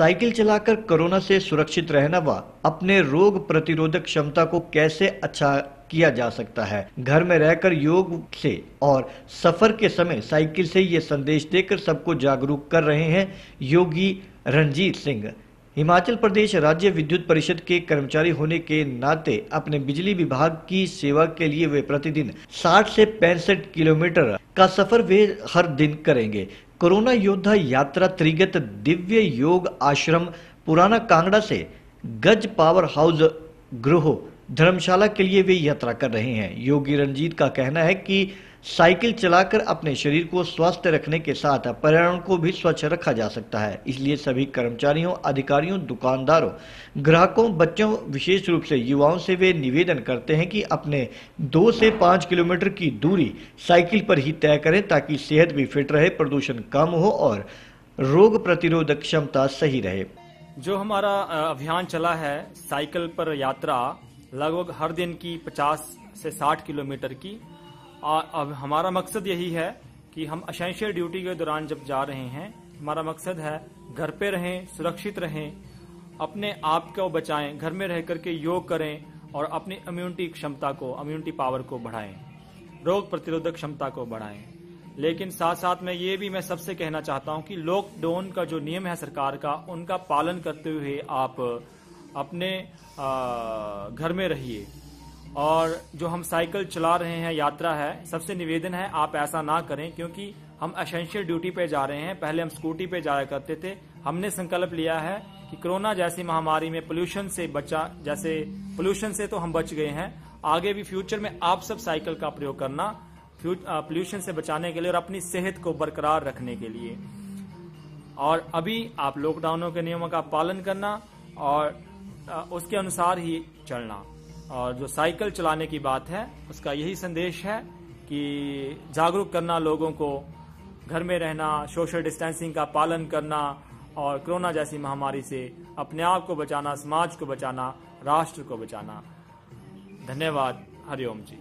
cycle चलाकर corona से सुरक्षित रहना व अपने रोग प्रतिरोधक क्षमता को कैसे अच्छा किया जा सकता है घर में रहकर योग से और सफर के समय साइकिल से ये संदेश देकर सबको जागरूक कर रहे हैं योगी रणजीत सिंह हिमाचल प्रदेश राज्य विद्युत परिषद के कर्मचारी होने के नाते अपने बिजली विभाग की सेवा के लिए वे प्रतिदिन 60 से पैंसठ किलोमीटर का सफर वे हर दिन करेंगे कोरोना योद्धा यात्रा त्रिगत दिव्य योग आश्रम पुराना कांगड़ा से गज पावर हाउस गृह धर्मशाला के लिए वे यात्रा कर रहे हैं योगी रंजीत का कहना है कि साइकिल चलाकर अपने शरीर को स्वस्थ रखने के साथ पर्यावरण को भी स्वच्छ रखा जा सकता है इसलिए सभी कर्मचारियों अधिकारियों दुकानदारों ग्राहकों बच्चों विशेष रूप से युवाओं से वे निवेदन करते हैं कि अपने दो से पाँच किलोमीटर की दूरी साइकिल पर ही तय करें ताकि सेहत भी फिट रहे प्रदूषण कम हो और रोग प्रतिरोधक क्षमता सही रहे जो हमारा अभियान चला है साइकिल पर यात्रा लगभग हर दिन की 50 से 60 किलोमीटर की अब हमारा मकसद यही है कि हम असेंशियल ड्यूटी के दौरान जब जा रहे हैं हमारा मकसद है घर पे रहें सुरक्षित रहें अपने आप को बचाएं घर में रह करके योग करें और अपनी इम्यूनिटी क्षमता को इम्यूनिटी पावर को बढ़ाएं रोग प्रतिरोधक क्षमता को बढ़ाएं लेकिन साथ साथ में ये भी मैं सबसे कहना चाहता हूं कि लॉकडाउन का जो नियम है सरकार का उनका पालन करते हुए आप अपने आ, घर में रहिए और जो हम साइकिल चला रहे हैं यात्रा है सबसे निवेदन है आप ऐसा ना करें क्योंकि हम असेंशियल ड्यूटी पे जा रहे हैं पहले हम स्कूटी पे जाया करते थे हमने संकल्प लिया है कि कोरोना जैसी महामारी में पोल्यूशन से बचा जैसे पोल्यूशन से तो हम बच गए हैं आगे भी फ्यूचर में आप सब साइकिल का प्रयोग करना पोल्यूशन से बचाने के लिए और अपनी सेहत को बरकरार रखने के लिए और अभी आप लॉकडाउनों के नियमों का पालन करना और उसके अनुसार ही चलना और जो साइकिल चलाने की बात है उसका यही संदेश है कि जागरूक करना लोगों को घर में रहना सोशल डिस्टेंसिंग का पालन करना और कोरोना जैसी महामारी से अपने आप को बचाना समाज को बचाना राष्ट्र को बचाना धन्यवाद हरिओम जी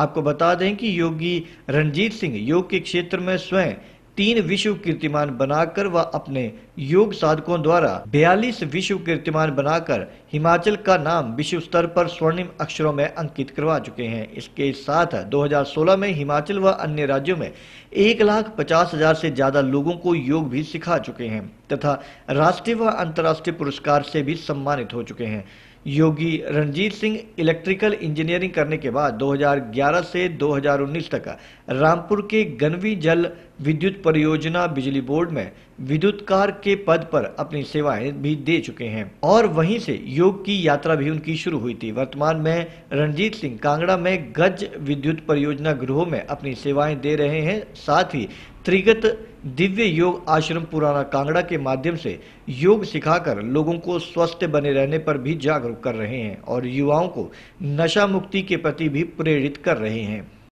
आपको बता दें कि योगी रणजीत सिंह योग के क्षेत्र में स्वयं तीन विश्व कीर्तिमान बनाकर व अपने योग साधकों द्वारा 42 विश्व कीर्तिमान बनाकर हिमाचल का नाम विश्व स्तर पर स्वर्णिम अक्षरों में अंकित करवा चुके हैं इसके साथ 2016 में हिमाचल व अन्य राज्यों में एक लाख पचास हजार से ज्यादा लोगों को योग भी सिखा चुके हैं तथा राष्ट्रीय व अंतर्राष्ट्रीय पुरस्कार से भी सम्मानित हो चुके हैं योगी रणजीत सिंह इलेक्ट्रिकल इंजीनियरिंग करने के बाद 2011 से 2019 तक रामपुर के गनवी जल विद्युत परियोजना बिजली बोर्ड में विद्युतकार के पद पर अपनी सेवाएं भी दे चुके हैं और वहीं से योग की यात्रा भी उनकी शुरू हुई थी वर्तमान में रणजीत सिंह कांगड़ा में गज विद्युत परियोजना गृह में अपनी सेवाएं दे रहे हैं साथ ही त्रिगत दिव्य योग आश्रम पुराना कांगड़ा के माध्यम से योग सिखाकर लोगों को स्वस्थ बने रहने पर भी जागरूक कर रहे हैं और युवाओं को नशा मुक्ति के प्रति भी प्रेरित कर रहे हैं